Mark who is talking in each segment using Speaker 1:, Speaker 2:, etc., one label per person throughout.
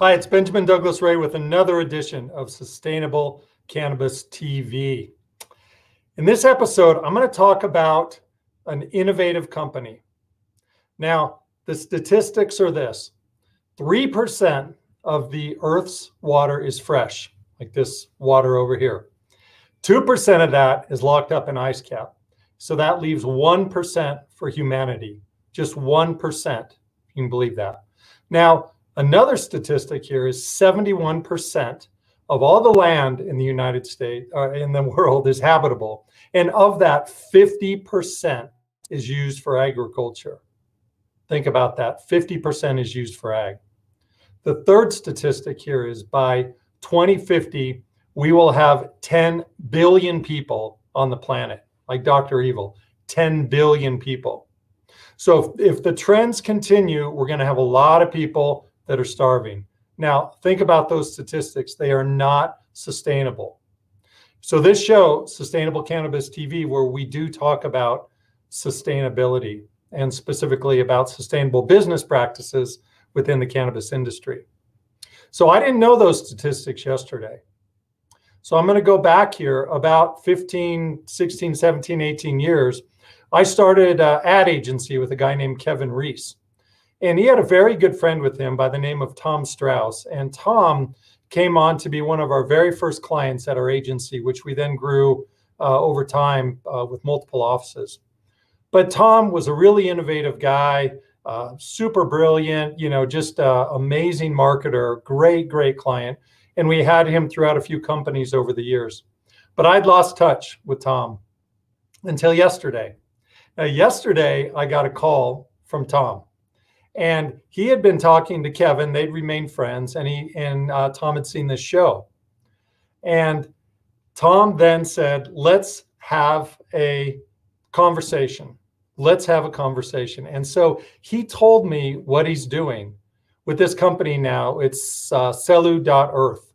Speaker 1: Hi, it's Benjamin Douglas Ray with another edition of Sustainable Cannabis TV. In this episode, I'm going to talk about an innovative company. Now, the statistics are this 3% of the Earth's water is fresh, like this water over here. 2% of that is locked up in ice cap. So that leaves 1% for humanity, just 1%. You can believe that. Now, Another statistic here is 71% of all the land in the United States, or uh, in the world, is habitable. And of that, 50% is used for agriculture. Think about that 50% is used for ag. The third statistic here is by 2050, we will have 10 billion people on the planet, like Dr. Evil, 10 billion people. So if, if the trends continue, we're going to have a lot of people that are starving. Now, think about those statistics. They are not sustainable. So, this show, Sustainable Cannabis TV, where we do talk about sustainability and specifically about sustainable business practices within the cannabis industry. So, I didn't know those statistics yesterday. So, I'm going to go back here about 15, 16, 17, 18 years. I started an uh, ad agency with a guy named Kevin Reese. And he had a very good friend with him by the name of Tom Strauss. And Tom came on to be one of our very first clients at our agency, which we then grew uh, over time uh, with multiple offices. But Tom was a really innovative guy, uh, super brilliant, you know, just uh, amazing marketer, great, great client. And we had him throughout a few companies over the years. But I'd lost touch with Tom until yesterday. Now, yesterday, I got a call from Tom. And he had been talking to Kevin; they'd remained friends, and he and uh, Tom had seen this show. And Tom then said, "Let's have a conversation. Let's have a conversation." And so he told me what he's doing with this company now. It's uh, Celu.Earth.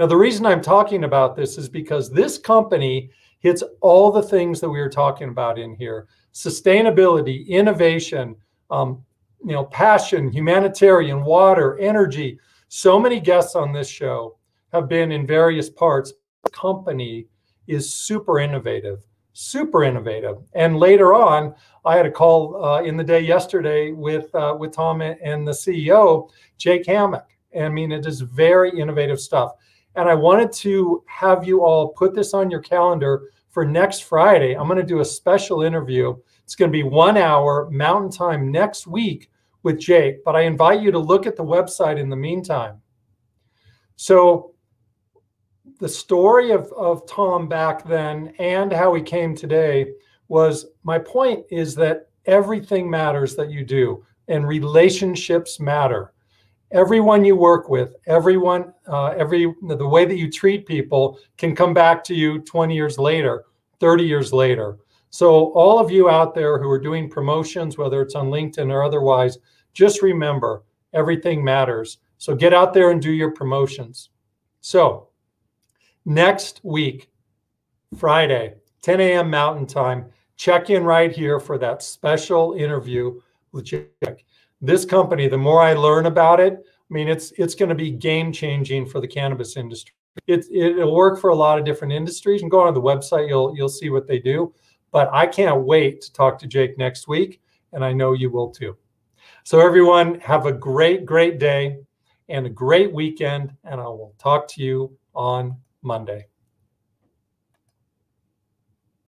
Speaker 1: Now, the reason I'm talking about this is because this company hits all the things that we are talking about in here: sustainability, innovation, um, you know, passion, humanitarian, water, energy. So many guests on this show have been in various parts. The company is super innovative, super innovative. And later on, I had a call uh, in the day yesterday with uh, with Tom and the CEO, Jake Hammock. I mean, it is very innovative stuff. And I wanted to have you all put this on your calendar for next Friday. I'm going to do a special interview. It's going to be one hour Mountain Time next week with Jake, but I invite you to look at the website in the meantime. So the story of, of Tom back then and how he came today was my point is that everything matters that you do and relationships matter. Everyone you work with, everyone, uh, every the way that you treat people can come back to you 20 years later, 30 years later. So all of you out there who are doing promotions, whether it's on LinkedIn or otherwise, just remember everything matters. So get out there and do your promotions. So next week, Friday, 10 a.m. Mountain Time, check in right here for that special interview with Jack. This company, the more I learn about it, I mean, it's it's going to be game changing for the cannabis industry. It, it'll work for a lot of different industries. And go on the website, you'll you'll see what they do. But I can't wait to talk to Jake next week, and I know you will too. So, everyone, have a great, great day and a great weekend. And I will talk to you on Monday.